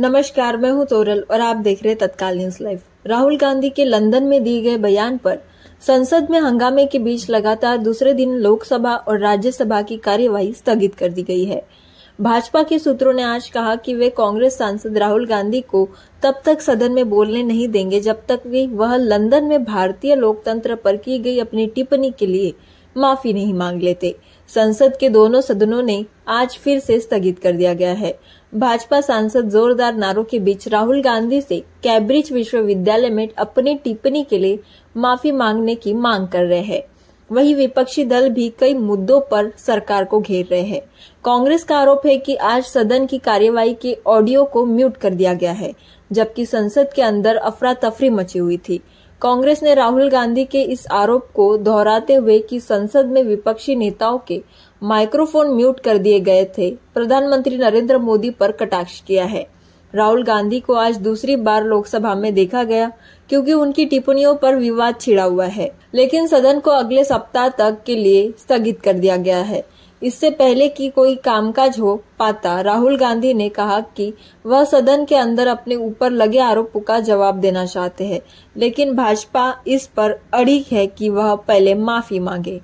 नमस्कार मैं हूं तोरल और आप देख रहे तत्काल न्यूज लाइव राहुल गांधी के लंदन में दिए गए बयान पर संसद में हंगामे के बीच लगातार दूसरे दिन लोकसभा और राज्यसभा की कार्यवाही स्थगित कर दी गई है भाजपा के सूत्रों ने आज कहा कि वे कांग्रेस सांसद राहुल गांधी को तब तक सदन में बोलने नहीं देंगे जब तक वे वह लंदन में भारतीय लोकतंत्र पर की गई अपनी टिप्पणी के लिए माफी नहीं मांग लेते संसद के दोनों सदनों ने आज फिर से स्थगित कर दिया गया है भाजपा सांसद जोरदार नारों के बीच राहुल गांधी से कैम्ब्रिज विश्वविद्यालय में अपनी टिप्पणी के लिए माफी मांगने की मांग कर रहे हैं वही विपक्षी दल भी कई मुद्दों पर सरकार को घेर रहे हैं कांग्रेस का आरोप है कि आज सदन की कार्यवाही के ऑडियो को म्यूट कर दिया गया है जबकि संसद के अंदर अफरा तफरी मची हुई थी कांग्रेस ने राहुल गांधी के इस आरोप को दोहराते हुए कि संसद में विपक्षी नेताओं के माइक्रोफोन म्यूट कर दिए गए थे प्रधानमंत्री नरेंद्र मोदी पर कटाक्ष किया है राहुल गांधी को आज दूसरी बार लोकसभा में देखा गया क्योंकि उनकी टिप्पणियों पर विवाद छिड़ा हुआ है लेकिन सदन को अगले सप्ताह तक के लिए स्थगित कर दिया गया है इससे पहले कि कोई कामकाज हो पाता राहुल गांधी ने कहा कि वह सदन के अंदर अपने ऊपर लगे आरोपों का जवाब देना चाहते हैं लेकिन भाजपा इस पर अड़ी है कि वह पहले माफी मांगे